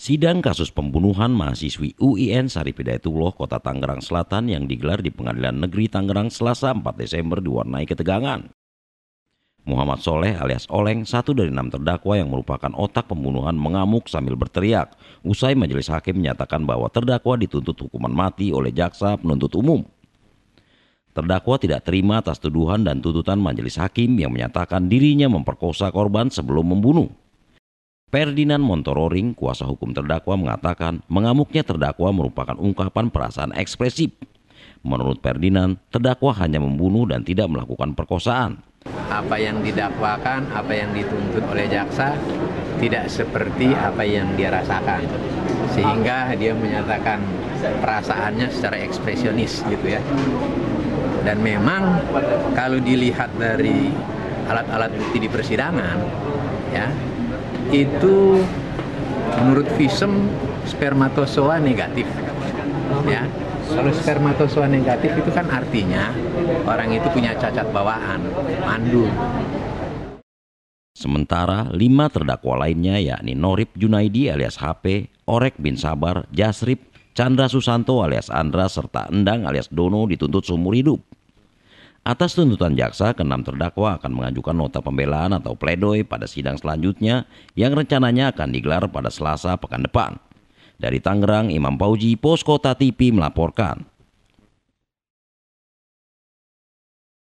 Sidang kasus pembunuhan mahasiswi UIN Sari Hidayatullah Kota Tangerang Selatan yang digelar di Pengadilan Negeri Tangerang Selasa 4 Desember diwarnai ketegangan. Muhammad Soleh alias Oleng, satu dari enam terdakwa yang merupakan otak pembunuhan mengamuk sambil berteriak. Usai majelis hakim menyatakan bahwa terdakwa dituntut hukuman mati oleh jaksa penuntut umum. Terdakwa tidak terima atas tuduhan dan tuntutan majelis hakim yang menyatakan dirinya memperkosa korban sebelum membunuh. Ferdinand Montororing, kuasa hukum terdakwa, mengatakan mengamuknya terdakwa merupakan ungkapan perasaan ekspresif. Menurut Ferdinand, terdakwa hanya membunuh dan tidak melakukan perkosaan. Apa yang didakwakan, apa yang dituntut oleh jaksa tidak seperti apa yang dia rasakan. Sehingga dia menyatakan perasaannya secara ekspresionis gitu ya. Dan memang kalau dilihat dari alat-alat bukti di persidangan, ya itu menurut visum spermatozoa negatif ya kalau spermatozoa negatif itu kan artinya orang itu punya cacat bawaan mandu. Sementara lima terdakwa lainnya yakni Norip Junaidi alias HP, Orek bin Sabar, Jasrip, Chandra Susanto alias Andra, serta Endang alias Dono dituntut seumur hidup. Atas tuntutan jaksa, keenam terdakwa akan mengajukan nota pembelaan atau pledoi pada sidang selanjutnya yang rencananya akan digelar pada Selasa pekan depan. Dari Tangerang, Imam Pauji, Poskota TV melaporkan.